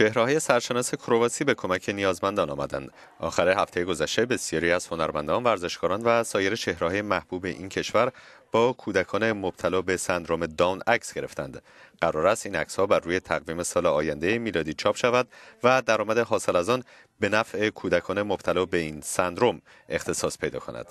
چهرههای سرشناس کرواسی به کمک نیازمندان آمدند. آخر هفته گذشته بسیاری از هنرمندان، ورزشکاران و سایر چهرههای محبوب این کشور با کودکان مبتلا به سندروم داون عکس گرفتند. قرار است این عکس ها بر روی تقویم سال آینده میلادی چاپ شود و درآمد حاصل از آن به نفع کودکان مبتلا به این سندروم اختصاص پیدا کند.